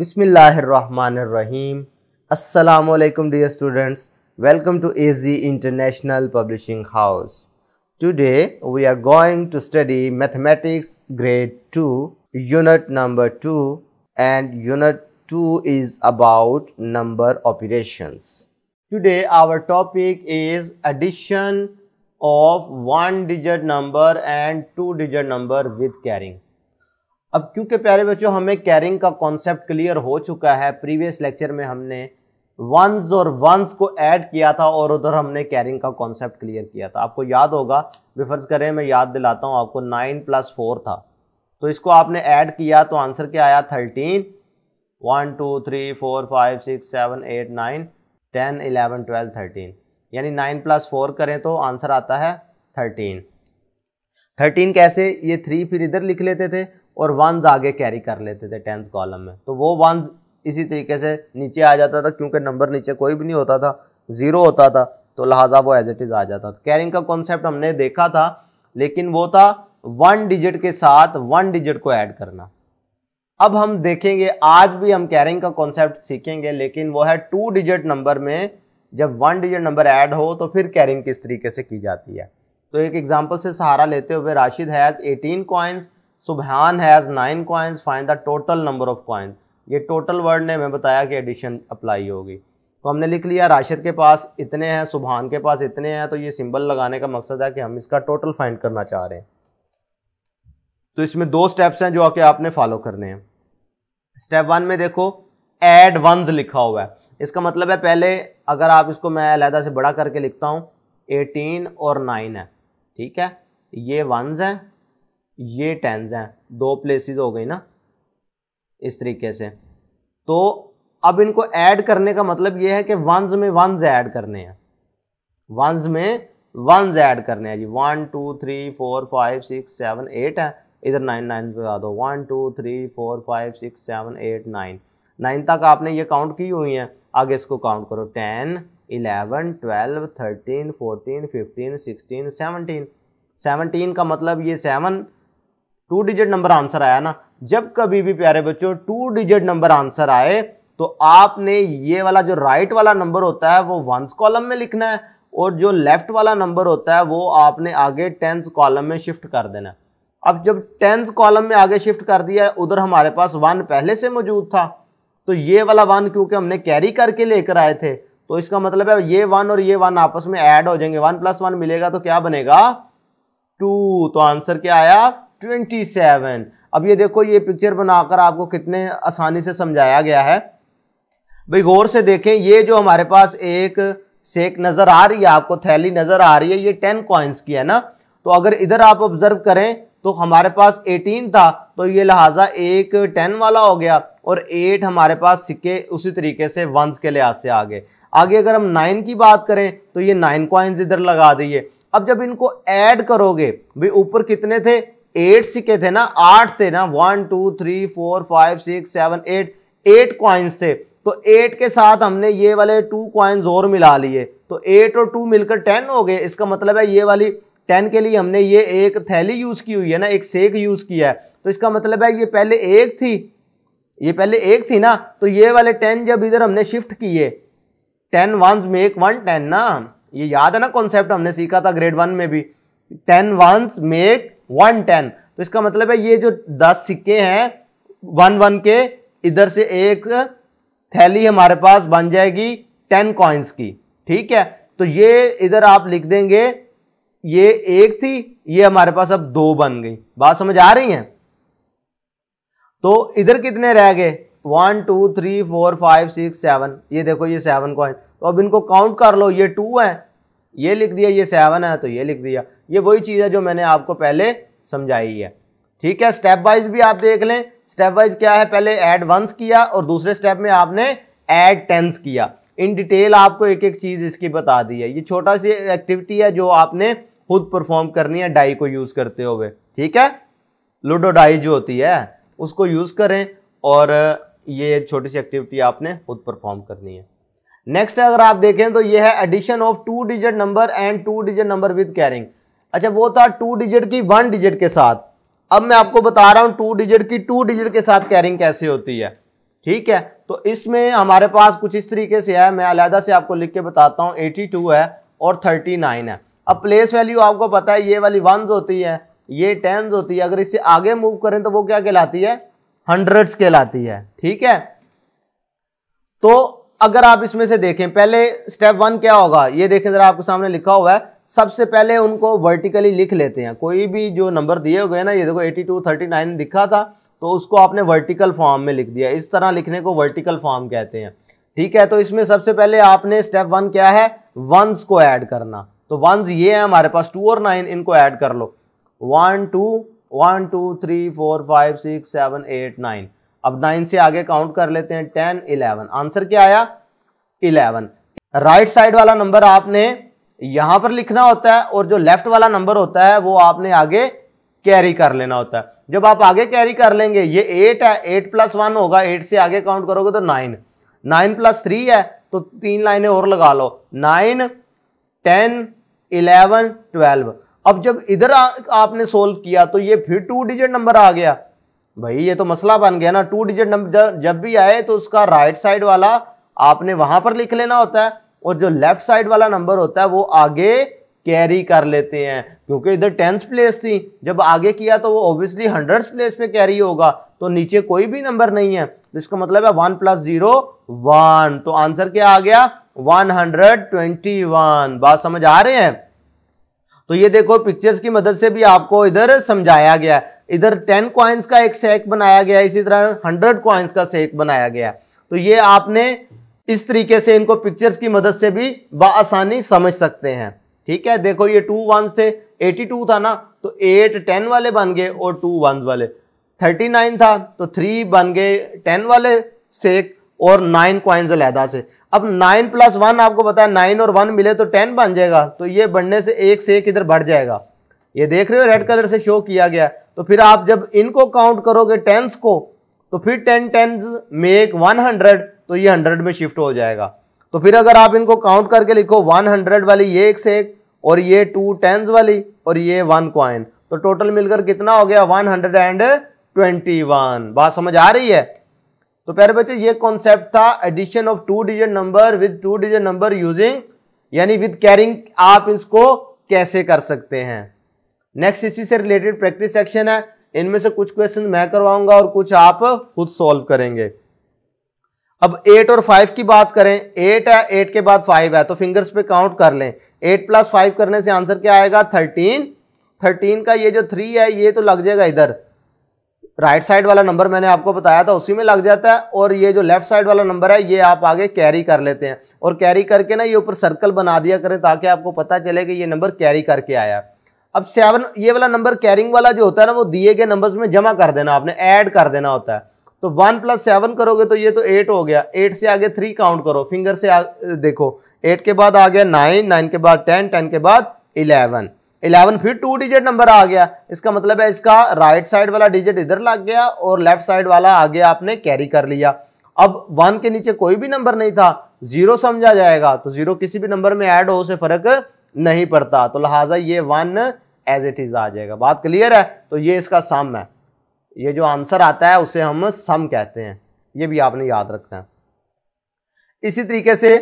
Bismillahirrahmanirrahim. Assalamu alaikum dear students. Welcome to AZ International Publishing House. Today we are going to study Mathematics Grade 2, Unit Number 2 and Unit 2 is about number operations. Today our topic is addition of one digit number and two digit number with carrying अब क्योंकि प्यारे बच्चों हमें carrying का concept clear हो चुका है previous lecture में हमने वंस और वंस को ऐड किया था और उधर हमने कैरिंग का कॉन्सेप्ट क्लियर किया था आपको याद होगा बेफर्ज करें मैं याद दिलाता हूँ आपको नाइन प्लस फोर था तो इसको आपने ऐड किया तो आंसर क्या आया thirteen one two three four five six seven eight nine ten eleven twelve thirteen यानी नाइन प्लस फोर करें तो आंसर आता है थर्टीन थर्टीन कैसे ये थ्री फिर इधर लिख लेते थे और वंस आगे कैरी कर लेते थे टेंथ कॉलम में तो वो वंस इसी तरीके से नीचे आ जाता था क्योंकि नंबर नीचे कोई भी नहीं होता था ज़ीरो होता था तो लिहाजा वो एज इट इज़ आ जाता था कैरिंग का कॉन्सेप्ट हमने देखा था लेकिन वो था वन डिजिट के साथ वन डिजिट को ऐड करना अब हम देखेंगे आज भी हम कैरिंग का कॉन्सेप्ट सीखेंगे लेकिन वो है टू डिजिट नंबर में जब वन डिजिट नंबर ऐड हो तो फिर कैरिंग किस तरीके से की जाती है तो एक एग्जांपल से सहारा लेते हुए Rashid has 18 coins Subhan has nine coins find the total number of coins ये टोटल वर्ड ने हमें बताया कि एडिशन अप्लाई होगी तो हमने लिख लिया राशिद के पास इतने हैं सुबहान के पास इतने हैं तो ये सिंबल लगाने का मकसद है कि हम इसका टोटल फाइंड करना चाह रहे हैं तो इसमें दो स्टेप्स हैं जो आके आपने फॉलो करने हैं स्टेप वन में देखो एड वंस लिखा हुआ है इसका मतलब है पहले अगर आप इसको मैं अलहदा से बड़ा करके लिखता हूँ एटीन और नाइन है ठीक है ये वंस हैं ये टेंस हैं दो प्लेसेस हो गई ना इस तरीके से तो अब इनको ऐड करने का मतलब ये है कि वंस में वंस ऐड करने हैं वंस में वंस ऐड करने हैं जी one two three four five six seven eight है इधर नाइन नाइन लगा दो one two three four five six seven eight nine nine तक आपने ये काउंट की हुई है आगे इसको काउंट करो ten eleven twelve thirteen fourteen fifteen sixteen seventeen seventeen का मतलब ये seven two digit number answer आया ना जब कभी भी प्यारे बच्चों टू डिजिट नंबर आंसर आए तो आपने ये वाला जो राइट वाला नंबर होता है वो वंस कॉलम में लिखना है और जो लेफ्ट वाला नंबर होता है वो आपने आगे टेंथ कॉलम में शिफ्ट कर देना है अब जब टेंथ कॉलम में आगे शिफ्ट कर दिया उधर हमारे पास वन पहले से मौजूद था तो ये वाला वन क्योंकि हमने कैरी करके लेकर आए थे तो इसका मतलब है ये वन और ये वन आपस में ऐड हो जाएंगे वन प्लस वन मिलेगा तो क्या बनेगा टू तो आंसर क्या आया ट्वेंटी सेवन अब ये देखो ये पिक्चर बनाकर आपको कितने आसानी से समझाया गया है भाई गौर से देखें ये जो हमारे पास एक सेक नज़र आ रही है आपको थैली नज़र आ रही है ये टेन कॉइन्स की है ना तो अगर इधर आप ऑब्जर्व करें तो हमारे पास एटीन था तो ये लिहाजा एक टेन वाला हो गया और एट हमारे पास सिक्के उसी तरीके से वंस के लिहाज से आगे आगे अगर हम नाइन की बात करें तो ये नाइन कॉइन्स इधर लगा दिए अब जब इनको ऐड करोगे भाई ऊपर कितने थे एट सिक्के थे ना आठ थे ना one two three four five six seven eight eight coins थे तो एट के साथ हमने ये वाले टू क्वाइंस और मिला लिए तो एट और टू मिलकर टेन हो गए इसका मतलब है ये वाली टेन के लिए हमने ये एक थैली यूज की हुई है ना एक सेक यूज किया है तो इसका मतलब है ये पहले एक थी ये पहले एक थी ना तो ये वाले टेन जब इधर हमने शिफ्ट किए ten one make one ten ना ये याद है ना कॉन्सेप्ट हमने सीखा था ग्रेड वन में भी ten ones make one ten तो इसका मतलब है ये जो दस सिक्के हैं वन वन के इधर से एक थैली हमारे पास बन जाएगी टेन कॉइन्स की ठीक है तो ये इधर आप लिख देंगे ये एक थी ये हमारे पास अब दो बन गई बात समझ आ रही है तो इधर कितने रह गए one two three four five six seven ये देखो ये सेवन कॉइन तो अब इनको काउंट कर लो ये टू है ये लिख दिया ये सेवन है तो ये लिख दिया ये वही चीज़ है जो मैंने आपको पहले समझाई है ठीक है स्टेप वाइज भी आप देख लें स्टेप वाइज क्या है पहले एड वंस किया और दूसरे स्टेप में आपने एड टेंस किया इन डिटेल आपको एक एक चीज़ इसकी बता दी है ये छोटा सी एक्टिविटी है जो आपने खुद परफॉर्म करनी है डाई को यूज़ करते हुए ठीक है लूडो डाई जो होती है उसको यूज़ करें और ये छोटी सी एक्टिविटी आपने खुद परफॉर्म करनी है नेक्स्ट अगर आप देखें तो ये है addition of two digit number and two digit number with carrying अच्छा वो था टू डिजिट की वन डिजिट के साथ अब मैं आपको बता रहा हूं टू डिजिट की टू डिजिट के साथ कैरिंग कैसे होती है ठीक है तो इसमें हमारे पास कुछ इस तरीके से है मैं अलहदा से आपको लिख के बताता हूँ एटी है और थर्टी है अब प्लेस वैल्यू आपको पता है ये वाली वंस होती है ये टेंस होती है अगर इससे आगे मूव करें तो वो क्या कहलाती है हंड्रेड्स कहलाती है ठीक है तो अगर आप इसमें से देखें पहले स्टेप वन क्या होगा ये देखें जरा आपके सामने लिखा हुआ है सबसे पहले उनको वर्टिकली लिख लेते हैं कोई भी जो नंबर दिए हुए ना ये देखो 82 39 दिखा था तो उसको आपने वर्टिकल फॉर्म में लिख दिया इस तरह लिखने को वर्टिकल फॉर्म कहते हैं ठीक है तो इसमें सबसे पहले आपने स्टेप वन क्या है वंस को ऐड करना तो वंस ये है हमारे पास टू और नाइन इनको ऐड कर लो one two one two three four five six seven eight nine अब नाइन से आगे काउंट कर लेते हैं टेन इलेवन आंसर क्या आया इलेवन राइट साइड वाला नंबर आपने यहां पर लिखना होता है और जो लेफ्ट वाला नंबर होता है वो आपने आगे कैरी कर लेना होता है जब आप आगे कैरी कर लेंगे ये एट है एट प्लस वन होगा एट से आगे काउंट करोगे तो नाइन नाइन प्लस थ्री है तो तीन लाइनें और लगा लो नाइन टेन इलेवन ट्वेल्व अब जब इधर आपने सोल्व किया तो ये फिर टू डिजिट नंबर आ गया भाई ये तो मसला बन गया ना टू डिजिट नंबर जब भी आए तो उसका राइट साइड वाला आपने वहां पर लिख लेना होता है और जो लेफ्ट साइड वाला नंबर होता है वो आगे कैरी कर लेते हैं क्योंकि इधर टेंस प्लेस थी जब आगे किया तो वो ऑब्वियसली हंड्रेड प्लेस पे कैरी होगा तो नीचे कोई भी नंबर नहीं है तो इसका मतलब है वन प्लस जीरो वन तो आंसर क्या आ गया वन हंड्रेड ट्वेंटी वन बात समझ आ रहे हैं तो ये देखो पिक्चर्स की मदद से भी आपको इधर समझाया गया है इधर टेन क्वाइंस का एक सेक बनाया गया इसी तरह हंड्रेड क्वाइंस का सेक बनाया गया तो ये आपने इस तरीके से इनको पिक्चर्स की मदद से भी बसानी समझ सकते हैं ठीक है देखो ये टू वन थे एटी टू था ना तो एट टेन वाले बन गए और टू वन वाले थर्टी नाइन था तो थ्री बन गए टेन वाले सेक और नाइन क्वाइंस अलहदा से अब नाइन प्लस वन आपको बताया नाइन और वन मिले तो टेन बन जाएगा तो ये बढ़ने से एक सेक इधर बढ़ जाएगा ये देख रहे हो रेड कलर से शो किया गया तो फिर आप जब इनको काउंट करोगे टेंस को तो फिर ten tens make one hundred तो ये हंड्रेड में शिफ्ट हो जाएगा तो फिर अगर आप इनको काउंट करके लिखो वन हंड्रेड वाली ये एक से एक और ये टू टेंस वाली और ये वन क्वाइन तो टोटल मिलकर कितना हो गया one hundred and twenty one बात समझ आ रही है तो प्यारे बच्चे ये कॉन्सेप्ट था addition of two digit number with two digit number using यानी विद कैरिंग आप इसको कैसे कर सकते हैं नेक्स्ट इसी से रिलेटेड प्रैक्टिस सेक्शन है इनमें से कुछ क्वेश्चन मैं करवाऊंगा और कुछ आप खुद सॉल्व करेंगे अब एट और फाइव की बात करें एट है एट के बाद फाइव है तो फिंगर्स पे काउंट कर लें एट प्लस फाइव करने से आंसर क्या आएगा थर्टीन थर्टीन का ये जो थ्री है ये तो लग जाएगा इधर राइट साइड वाला नंबर मैंने आपको बताया था उसी में लग जाता है और ये जो लेफ्ट साइड वाला नंबर है ये आप आगे कैरी कर लेते हैं और कैरी करके ना ये ऊपर सर्कल बना दिया करें ताकि आपको पता चले कि ये नंबर कैरी करके आया है अब सेवन ये वाला नंबर कैरिंग वाला जो होता है ना वो दिए गए नंबर्स में जमा कर देना आपने ऐड कर देना होता है तो वन प्लस सेवन करोगे तो ये तो एट हो गया एट से आगे थ्री काउंट करो फिंगर से देखो एट के बाद आ गया नाइन नाइन के बाद टेन टेन के बाद इलेवन इलेवन फिर टू डिजिट नंबर आ गया इसका मतलब है इसका राइट साइड वाला डिजिट इधर लग गया और लेफ्ट साइड वाला आगे आपने कैरी कर लिया अब वन के नीचे कोई भी नंबर नहीं था जीरो समझा जाएगा तो जीरो किसी भी नंबर में ऐड हो से फर्क नहीं पड़ता तो लिहाजा ये वन एज इट इज़ आ जाएगा बात क्लियर है तो ये इसका सम है ये जो आंसर आता है उसे हम सम कहते हैं ये भी आपने याद रखना है इसी तरीके से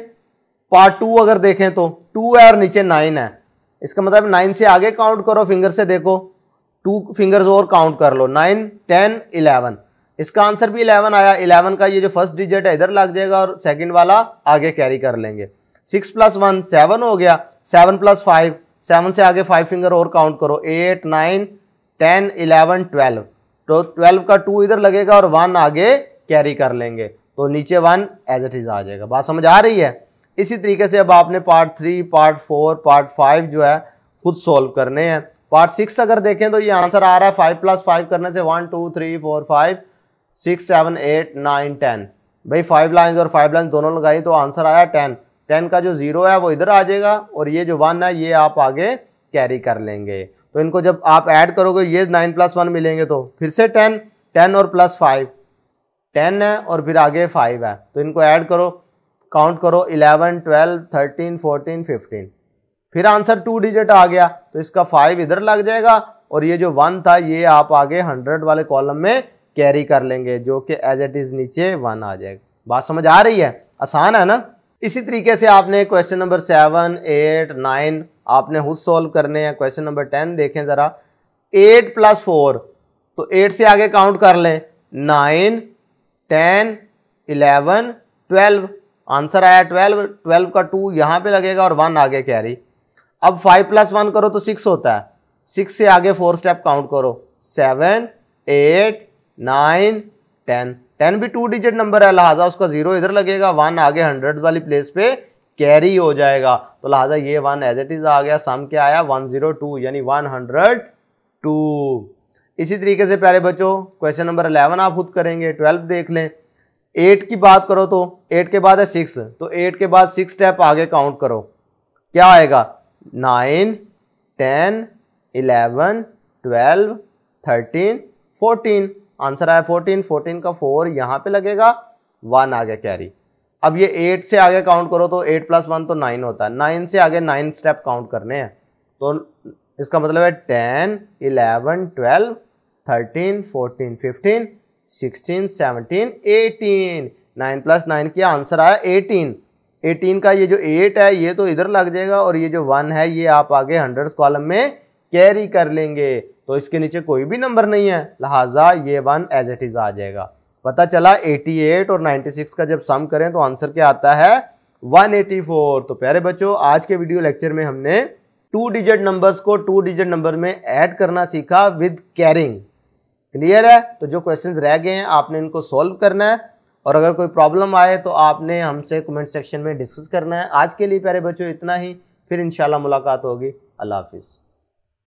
पार्ट टू अगर देखें तो टू है और नीचे नाइन है इसका मतलब नाइन से आगे काउंट करो फिंगर से देखो टू फिंगर्स और काउंट कर लो नाइन टेन इलेवन इसका आंसर भी इलेवन आया इलेवन का ये जो फर्स्ट डिजिट है इधर लग जाएगा और सेकंड वाला आगे कैरी कर लेंगे सिक्स प्लस वन सेवन हो गया सेवन प्लस फाइव सेवन से आगे फाइव फिंगर और काउंट करो eight nine ten eleven twelve तो ट्वेल्व का टू इधर लगेगा और वन आगे कैरी कर लेंगे तो नीचे वन एज इट इज आ जाएगा बात समझ आ रही है इसी तरीके से अब आपने part three part four part five जो है खुद सॉल्व करने हैं पार्ट सिक्स अगर देखें तो ये आंसर आ रहा है फाइव प्लस फाइव करने से one two three four five six seven eight nine ten भाई फाइव लाइन और फाइव लाइन दोनों लगाई तो आंसर आया टेन टेन का जो जीरो है वो इधर आ जाएगा और ये जो वन है ये आप आगे कैरी कर लेंगे तो इनको जब आप ऐड करोगे ये नाइन प्लस वन मिलेंगे तो फिर से टेन टेन और प्लस फाइव टेन है और फिर आगे फाइव है तो इनको ऐड करो काउंट करो eleven twelve thirteen fourteen fifteen फिर आंसर टू डिजिट आ गया तो इसका फाइव इधर लग जाएगा और ये जो वन था ये आप आगे हंड्रेड वाले कॉलम में कैरी कर लेंगे जो कि एज इट इज़ नीचे वन आ जाएगा बात समझ आ रही है आसान है ना इसी तरीके से आपने question number seven eight nine आपने खुद सॉल्व करने हैं क्वेश्चन नंबर टेन देखें ज़रा एट प्लस फोर तो एट से आगे काउंट कर लें nine ten eleven twelve answer आया ट्वेल्व ट्वेल्व का टू यहाँ पे लगेगा और वन आगे कैरी अब फाइव प्लस वन करो तो सिक्स होता है सिक्स से आगे फोर स्टेप काउंट करो seven eight nine ten ten भी टू डिजिट नंबर है लिहाजा उसका जीरो इधर लगेगा वन आगे हंड्रेड वाली प्लेस पे कैरी हो जाएगा तो लिहाजा ये वन एज इट इज आ गया सम क्या आया वन जीरो टू यानी वन हंड्रेड टू इसी तरीके से प्यारे बच्चों क्वेश्चन नंबर अलेवन आप खुद करेंगे ट्वेल्व देख लें एट की बात करो तो एट के बाद है सिक्स तो एट के बाद सिक्स स्टेप आगे काउंट करो क्या आएगा nine ten eleven twelve thirteen fourteen answer आया फोर्टीन फोर्टीन का फोर यहां पर लगेगा वन आगे कैरी अब ये एट से आगे काउंट करो तो एट प्लस वन तो नाइन होता है नाइन से आगे नाइन स्टेप काउंट करने हैं तो इसका मतलब है ten eleven twelve thirteen fourteen fifteen sixteen seventeen eighteen nine plus nine किया आंसर आया एटीन एटीन का ये जो एट है ये तो इधर लग जाएगा और ये जो वन है ये आप आगे हंड्रेड कॉलम में कैरी कर लेंगे तो इसके नीचे कोई भी नंबर नहीं है लिहाजा ये वन एज इट इज आ जाएगा पता चला 88 और 96 का जब सम करें तो आंसर क्या आता है 184 तो प्यारे बच्चों आज के वीडियो लेक्चर में हमने टू डिजिट नंबर्स को टू डिजिट नंबर में ऐड करना सीखा विद कैरिंग क्लियर है तो जो क्वेश्चंस रह गए हैं आपने इनको सॉल्व करना है और अगर कोई प्रॉब्लम आए तो आपने हमसे कमेंट सेक्शन में डिस्कस करना है आज के लिए प्यारे बच्चों इतना ही फिर इनशाला मुलाकात होगी अल्लाह हाफिज़